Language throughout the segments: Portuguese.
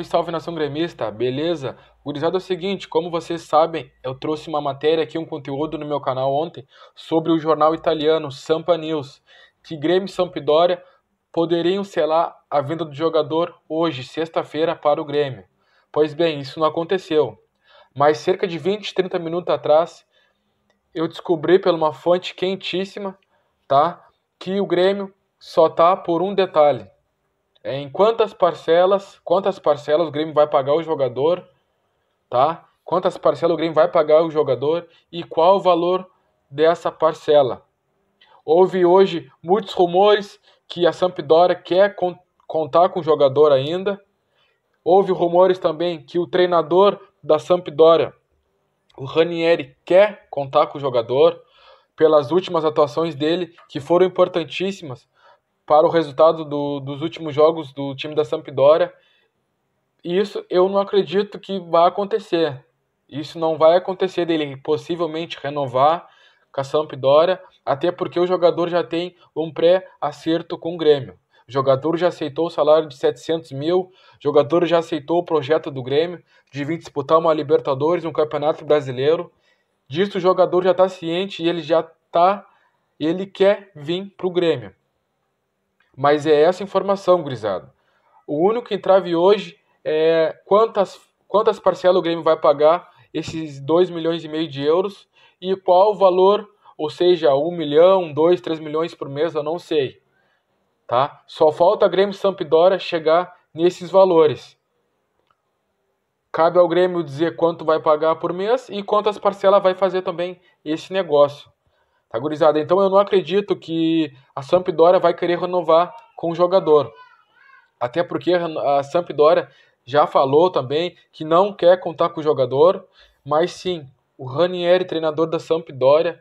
Salve, salve nação gremista, beleza? Gurizada, é o seguinte, como vocês sabem, eu trouxe uma matéria aqui, um conteúdo no meu canal ontem sobre o jornal italiano Sampa News, que Grêmio e Sampdoria poderiam selar a venda do jogador hoje, sexta-feira, para o Grêmio. Pois bem, isso não aconteceu. Mas cerca de 20, 30 minutos atrás, eu descobri pela uma fonte quentíssima, tá? Que o Grêmio só tá por um detalhe, é, em quantas parcelas, quantas parcelas o Grêmio vai pagar o jogador, tá? Quantas parcelas o Grêmio vai pagar o jogador e qual o valor dessa parcela. Houve hoje muitos rumores que a Sampdoria quer con contar com o jogador ainda. Houve rumores também que o treinador da Sampdoria, o Ranieri, quer contar com o jogador pelas últimas atuações dele, que foram importantíssimas para o resultado do, dos últimos jogos do time da Sampdoria. Isso eu não acredito que vá acontecer. Isso não vai acontecer dele possivelmente renovar com a Sampdoria, até porque o jogador já tem um pré-acerto com o Grêmio. O jogador já aceitou o salário de 700 mil, o jogador já aceitou o projeto do Grêmio de vir disputar uma Libertadores, um Campeonato Brasileiro. Disso o jogador já está ciente e ele já está, ele quer vir para o Grêmio. Mas é essa informação, gurizada. O único entrave hoje é quantas, quantas parcelas o Grêmio vai pagar esses 2 milhões e meio de euros e qual o valor, ou seja, 1 milhão, 2, 3 milhões por mês, eu não sei. Tá? Só falta a Grêmio Sampdoria chegar nesses valores. Cabe ao Grêmio dizer quanto vai pagar por mês e quantas parcelas vai fazer também esse negócio. Tá, gurizada? Então eu não acredito que a Sampdoria vai querer renovar com o jogador. Até porque a Sampdoria já falou também que não quer contar com o jogador, mas sim, o Ranieri, treinador da Sampdoria,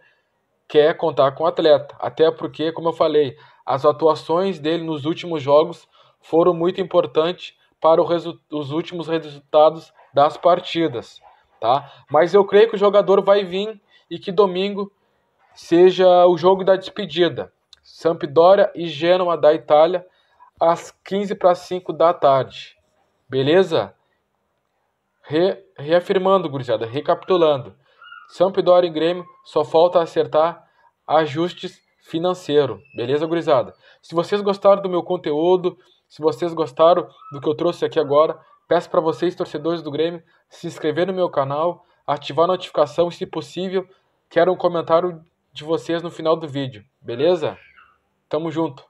quer contar com o atleta. Até porque, como eu falei, as atuações dele nos últimos jogos foram muito importantes para os últimos resultados das partidas. Tá? Mas eu creio que o jogador vai vir e que domingo seja o jogo da despedida. Sampdoria e Gênova da Itália às 15 para 5 da tarde. Beleza? Re, reafirmando, gurizada, recapitulando. Sampdoria e Grêmio só falta acertar ajustes financeiros. Beleza, gurizada? Se vocês gostaram do meu conteúdo, se vocês gostaram do que eu trouxe aqui agora, peço para vocês, torcedores do Grêmio, se inscrever no meu canal, ativar a notificação e, se possível, quero um comentário de vocês no final do vídeo, beleza? Tamo junto!